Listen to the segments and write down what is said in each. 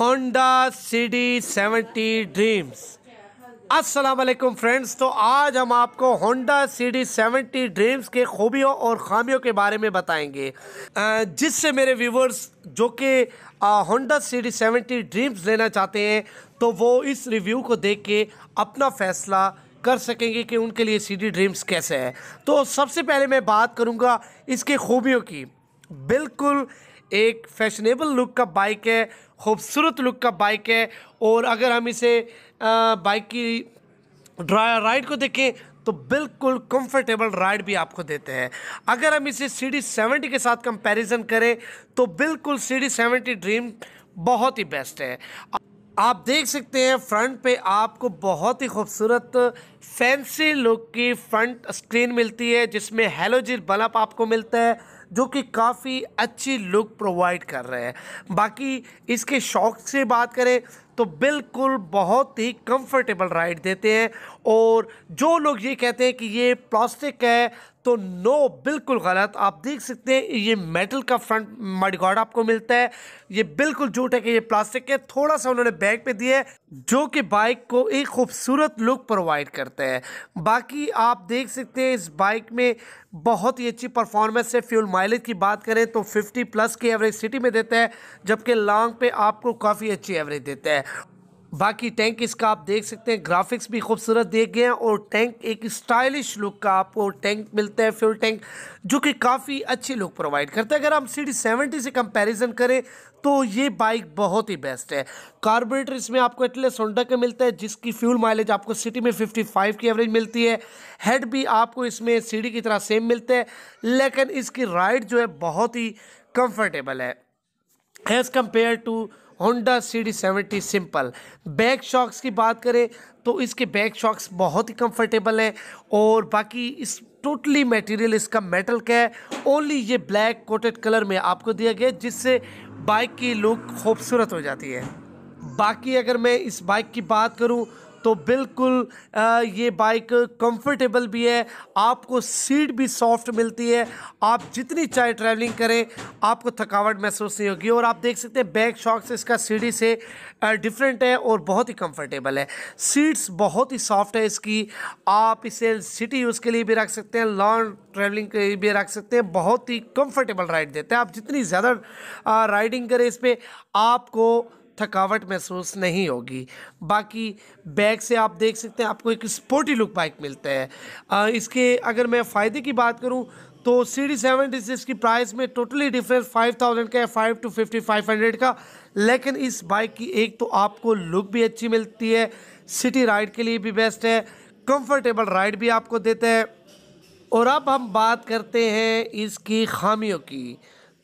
Honda D seventy dreams अस्सलाम वालेकुम friends तो आज हम आपको होंडा डी सेवेंटी ड्रीम्स के खूबियों और खामियों के बारे में बताएंगे जिससे मेरे व्यूवर्स जो कि होंडा डी सेवेंटी ड्रीम्स लेना चाहते हैं तो वो इस रिव्यू को देख के अपना फैसला कर सकेंगे कि उनके लिए डी ड्रीम्स कैसे है तो सबसे पहले मैं बात करूँगा इसके खूबियों की बिल्कुल एक फैशनेबल लुक का बाइक है खूबसूरत लुक का बाइक है और अगर हम इसे बाइक की ड्रा राइड को देखें तो बिल्कुल कंफर्टेबल राइड भी आपको देते हैं अगर हम इसे सी डी सेवेंटी के साथ कंपैरिजन करें तो बिल्कुल सी डी सेवेंटी ड्रीम बहुत ही बेस्ट है आप देख सकते हैं फ्रंट पे आपको बहुत ही खूबसूरत फैंसी लुक की फ्रंट स्क्रीन मिलती है जिसमें हेलोजिन बल्ब आपको मिलता है जो कि काफ़ी अच्छी लुक प्रोवाइड कर रहे हैं बाकी इसके शौक से बात करें तो बिल्कुल बहुत ही कंफर्टेबल राइड देते हैं और जो लोग ये कहते हैं कि ये प्लास्टिक है तो नो बिल्कुल गलत आप देख सकते हैं ये मेटल का फ्रंट मडगार्ड आपको मिलता है ये बिल्कुल झूठ है कि ये प्लास्टिक है थोड़ा सा उन्होंने बैग पे दिया है जो कि बाइक को एक खूबसूरत लुक प्रोवाइड करता है बाकी आप देख सकते हैं इस बाइक में बहुत ही अच्छी परफॉर्मेंस है फ्यूल माइलेज की बात करें तो 50 प्लस की एवरेज सिटी में देता है जबकि लॉन्ग पे आपको काफ़ी अच्छी एवरेज देता है बाकी टैंक इसका आप देख सकते हैं ग्राफिक्स भी खूबसूरत दिए गए हैं और टैंक एक स्टाइलिश लुक का आपको टैंक मिलता है फ्यूल टैंक जो कि काफ़ी अच्छी लुक प्रोवाइड करता है अगर हम सी डी सेवेंटी से कंपैरिजन करें तो ये बाइक बहुत ही बेस्ट है कार्बोरेटर इसमें आपको एटलेस होंडा का मिलता है जिसकी फ्यूल माइलेज आपको सिटी में 55 की एवरेज मिलती है हेड भी आपको इसमें डी की तरह सेम मिलता है लेकिन इसकी राइड जो है बहुत ही कंफर्टेबल है as compare to Honda C D seventy simple back shocks की बात करें तो इसके बैक शॉक्स बहुत ही कंफर्टेबल हैं और बाकी इस टोटली मटेरियल इसका मेटल का है ओनली ये ब्लैक कोटेड कलर में आपको दिया गया जिससे बाइक की लुक खूबसूरत हो जाती है बाकी अगर मैं इस बाइक की बात करूं तो बिल्कुल ये बाइक कंफर्टेबल भी है आपको सीट भी सॉफ्ट मिलती है आप जितनी चाहे ट्रैवलिंग करें आपको थकावट महसूस नहीं होगी और आप देख सकते हैं बैक शॉक से इसका सीढ़ी से डिफरेंट है और बहुत ही कंफर्टेबल है सीट्स बहुत ही सॉफ्ट है इसकी आप इसे सिटी यूज़ के लिए भी रख सकते हैं लॉन्ग ट्रैवलिंग के लिए भी रख सकते हैं बहुत ही कम्फर्टेबल राइड देते हैं आप जितनी ज़्यादा राइडिंग करें इस पर आपको थकावट महसूस नहीं होगी बाकी बैग से आप देख सकते हैं आपको एक स्पोर्टी लुक बाइक मिलता है इसके अगर मैं फ़ायदे की बात करूं तो सी डी सेवन की प्राइस में टोटली डिफरेंस फाइव थाउजेंड का है five two fifty five hundred का लेकिन इस बाइक की एक तो आपको लुक भी अच्छी मिलती है सिटी राइड के लिए भी बेस्ट है कम्फर्टेबल राइड भी आपको देता है और अब हम बात करते हैं इसकी खामियों की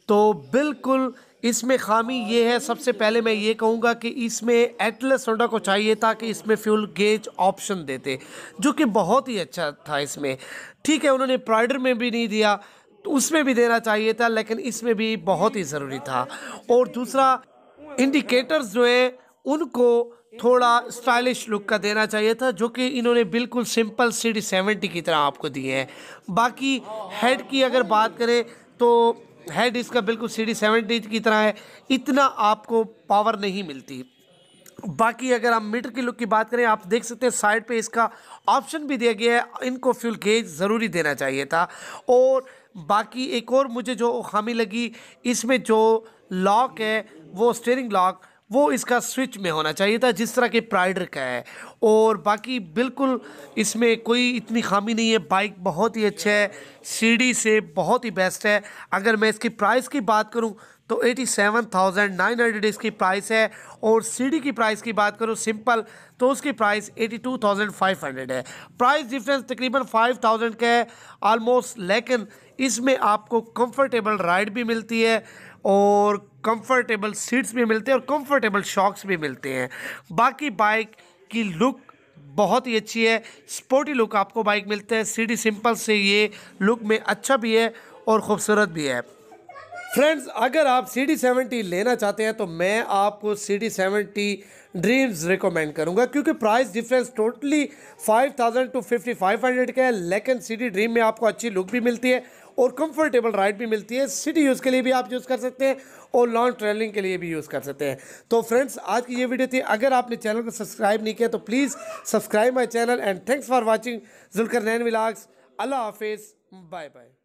तो बिल्कुल इसमें खामी ये है सबसे पहले मैं ये कहूँगा कि इसमें एटलस होंडा को चाहिए था कि इसमें फ्यूल गेज ऑप्शन देते जो कि बहुत ही अच्छा था इसमें ठीक है उन्होंने प्राइडर में भी नहीं दिया तो उसमें भी देना चाहिए था लेकिन इसमें भी बहुत ही ज़रूरी था और दूसरा इंडिकेटर्स जो है उनको थोड़ा स्टाइलिश लुक का देना चाहिए था जो कि इन्होंने बिल्कुल सिंपल सी डी सेवेंटी की तरह आपको दिए हैं बाकी हेड की अगर बात करें तो हेड इसका बिल्कुल सी डी सेवेंटी की तरह है इतना आपको पावर नहीं मिलती बाकी अगर आप मीटर की लुक की बात करें आप देख सकते हैं साइड पे इसका ऑप्शन भी दिया गया है इनको फ्यूल गेज ज़रूरी देना चाहिए था और बाकी एक और मुझे जो खामी लगी इसमें जो लॉक है वो स्टेयरिंग लॉक वो इसका स्विच में होना चाहिए था जिस तरह के प्राइडर का है और बाकी बिल्कुल इसमें कोई इतनी खामी नहीं है बाइक बहुत ही अच्छा है सीडी से बहुत ही बेस्ट है अगर मैं इसकी प्राइस की बात करूं तो 87,900 सेवन थाउजेंड नाइन हंड्रेड इसकी प्राइस है और सीडी की प्राइस की बात करूँ सिंपल तो उसकी price eighty two thousand five hundred है प्राइस डिफरेंस तकरीबन फाइव थाउजेंड का है ऑलमोस्ट लेकिन इसमें आपको कंफर्टेबल राइड भी मिलती है और कंफर्टेबल सीट्स भी मिलते हैं और कंफर्टेबल शॉक्स भी मिलते हैं बाकी बाइक की लुक बहुत ही अच्छी है स्पोर्टी लुक आपको बाइक मिलता है सीढ़ी सिंपल से ये लुक में अच्छा भी है और ख़ूबसूरत भी है फ्रेंड्स अगर आप सी डी सेवेंटी लेना चाहते हैं तो मैं आपको C D seventy dreams recommend करूंगा क्योंकि price difference totally five thousand two fifty five hundred का है लेकिन सी डी ड्रीम में आपको अच्छी लुक भी मिलती है और कंफर्टेबल राइड भी मिलती है सिटी यूज़ के लिए भी आप यूज़ कर सकते हैं और लॉन्ग ट्रैवलिंग के लिए भी यूज़ कर सकते हैं तो फ्रेंड्स आज की ये वीडियो थी अगर आपने चैनल को सब्सक्राइब नहीं किया तो please subscribe my channel and thanks for watching Zulqarnain विलाग्स अल्लाह हाफिज़ बाय बाय